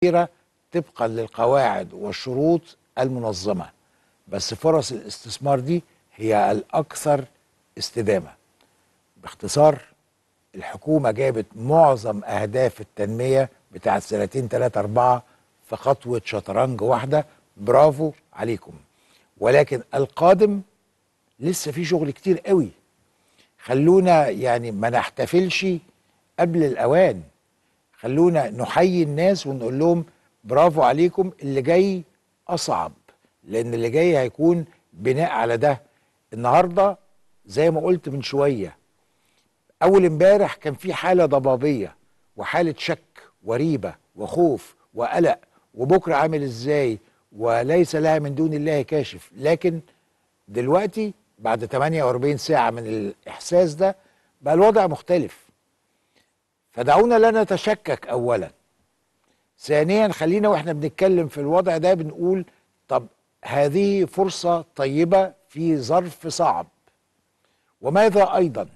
كبيرة طبقا للقواعد والشروط المنظمة بس فرص الاستثمار دي هي الأكثر استدامة باختصار الحكومة جابت معظم أهداف التنمية بتاعه سنتين ثلاثه أربعة في خطوة شطرنج واحدة برافو عليكم ولكن القادم لسه في شغل كتير قوي خلونا يعني ما نحتفلش قبل الأوان خلونا نحيي الناس ونقول لهم برافو عليكم اللي جاي اصعب لان اللي جاي هيكون بناء على ده النهارده زي ما قلت من شويه اول امبارح كان في حاله ضبابيه وحاله شك وريبه وخوف وقلق وبكره عامل ازاي وليس لها من دون الله كاشف لكن دلوقتي بعد 48 ساعه من الاحساس ده بقى الوضع مختلف فدعونا لا نتشكك اولا ثانيا خلينا واحنا بنتكلم في الوضع ده بنقول طب هذه فرصة طيبة في ظرف صعب وماذا أيضا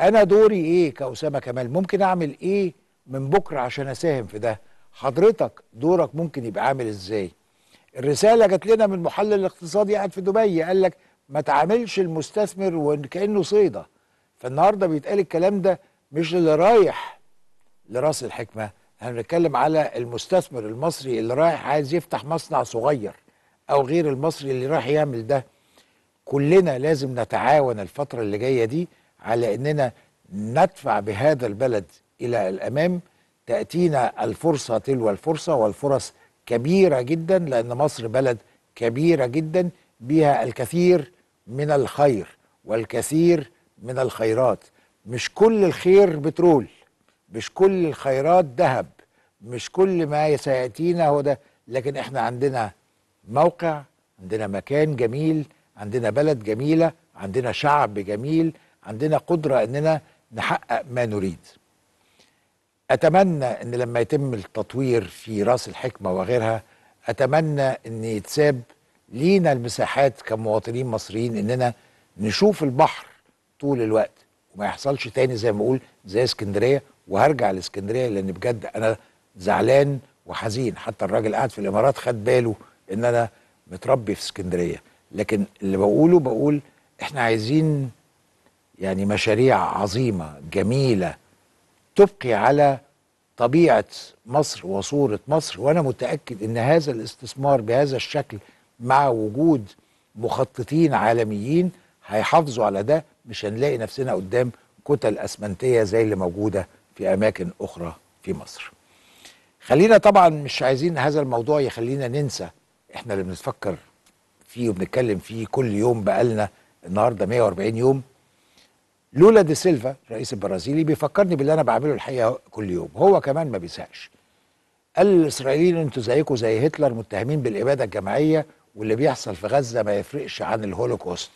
أنا دوري إيه كأسامة كمال ممكن أعمل إيه من بكرة عشان أساهم في ده حضرتك دورك ممكن يبقى عامل إزاي الرسالة جت لنا من محلل الاقتصادي قاعد في دبي قال لك ما تعاملش المستثمر وكأنه صيدة فالنهاردة بيتقال الكلام ده مش اللي رايح لراس الحكمه احنا بنتكلم على المستثمر المصري اللي رايح عايز يفتح مصنع صغير او غير المصري اللي رايح يعمل ده كلنا لازم نتعاون الفتره اللي جايه دي على اننا ندفع بهذا البلد الى الامام تاتينا الفرصه تلو الفرصه والفرص كبيره جدا لان مصر بلد كبيره جدا بها الكثير من الخير والكثير من الخيرات مش كل الخير بترول مش كل الخيرات ذهب مش كل ما سيأتينا هو ده لكن احنا عندنا موقع عندنا مكان جميل عندنا بلد جميلة عندنا شعب جميل عندنا قدرة اننا نحقق ما نريد اتمنى ان لما يتم التطوير في راس الحكمة وغيرها اتمنى ان يتساب لينا المساحات كمواطنين مصريين اننا نشوف البحر طول الوقت وما يحصلش تاني زي ما اقول زي اسكندريه وهرجع لاسكندريه لان بجد انا زعلان وحزين حتى الراجل قاعد في الامارات خد باله ان انا متربي في اسكندريه لكن اللي بقوله بقول احنا عايزين يعني مشاريع عظيمه جميله تبقي على طبيعه مصر وصوره مصر وانا متاكد ان هذا الاستثمار بهذا الشكل مع وجود مخططين عالميين هيحافظوا على ده مش هنلاقي نفسنا قدام كتل اسمنتيه زي اللي موجوده في اماكن اخرى في مصر. خلينا طبعا مش عايزين هذا الموضوع يخلينا ننسى احنا اللي بنتفكر فيه وبنتكلم فيه كل يوم بقالنا النهارده 140 يوم لولا دي سيلفا رئيس البرازيلي بيفكرني باللي انا بعمله الحقيقه كل يوم هو كمان ما بيسعش قال الاسرائيليين انتوا زيكم زي هتلر متهمين بالاباده الجماعيه واللي بيحصل في غزه ما يفرقش عن الهولوكوست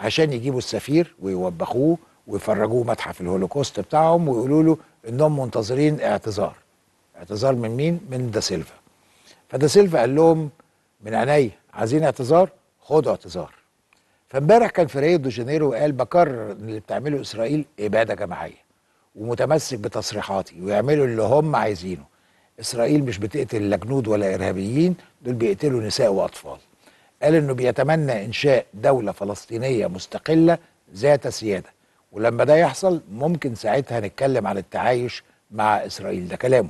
عشان يجيبوا السفير ويوبخوه ويفرجوه متحف الهولوكوست بتاعهم ويقولوا له انهم منتظرين اعتذار اعتذار من مين من دا سيلفا فدا سيلفا قال لهم من عيني عايزين اعتذار خدوا اعتذار فامبارح كان في ريو دي جانيرو وقال بكرر اللي بتعمله اسرائيل اباده جماعيه ومتمسك بتصريحاتي ويعملوا اللي هم عايزينه اسرائيل مش بتقتل لا جنود ولا ارهابيين دول بيقتلوا نساء واطفال قال انه بيتمنى انشاء دوله فلسطينيه مستقله ذات سياده ولما ده يحصل ممكن ساعتها نتكلم عن التعايش مع اسرائيل ده كلامه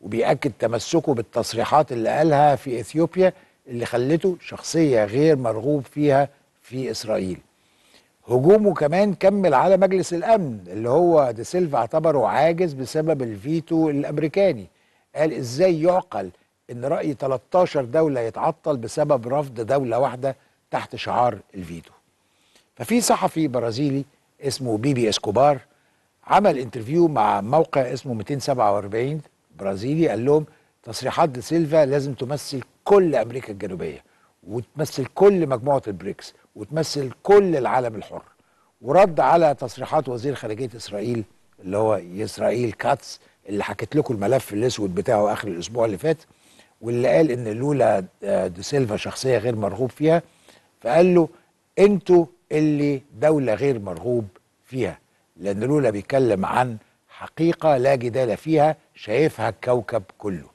وبيأكد تمسكه بالتصريحات اللي قالها في اثيوبيا اللي خلته شخصيه غير مرغوب فيها في اسرائيل هجومه كمان كمل على مجلس الامن اللي هو دي سيلفا اعتبره عاجز بسبب الفيتو الامريكاني قال ازاي يعقل ان راي 13 دوله يتعطل بسبب رفض دوله واحده تحت شعار الفيتو ففي صحفي برازيلي اسمه بيبي اسكوبار عمل انترفيو مع موقع اسمه 247 برازيلي قال لهم تصريحات دي سيلفا لازم تمثل كل امريكا الجنوبيه وتمثل كل مجموعه البريكس وتمثل كل العالم الحر ورد على تصريحات وزير خارجيه اسرائيل اللي هو اسرائيل كاتس اللي حكيت لكم الملف الاسود بتاعه اخر الاسبوع اللي فات واللي قال ان لولا آه، دي سيلفا شخصيه غير مرغوب فيها فقال له انتوا اللي دوله غير مرغوب فيها لان لولا بيتكلم عن حقيقه لا جدال فيها شايفها الكوكب كله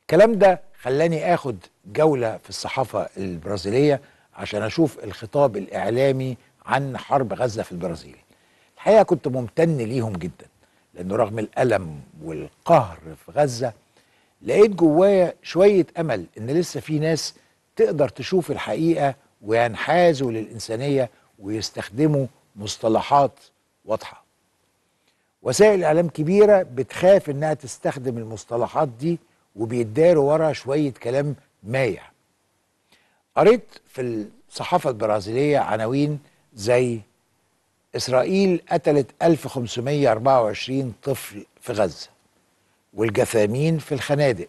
الكلام ده خلاني اخد جوله في الصحافه البرازيليه عشان اشوف الخطاب الاعلامي عن حرب غزه في البرازيل الحقيقه كنت ممتن ليهم جدا لانه رغم الالم والقهر في غزه لقيت جوايا شويه امل ان لسه في ناس تقدر تشوف الحقيقه وينحازوا للانسانيه ويستخدموا مصطلحات واضحه. وسائل اعلام كبيره بتخاف انها تستخدم المصطلحات دي وبيداروا ورا شويه كلام مايع. قريت في الصحافه البرازيليه عناوين زي إسرائيل قتلت 1524 طفل في غزة والجثامين في الخنادق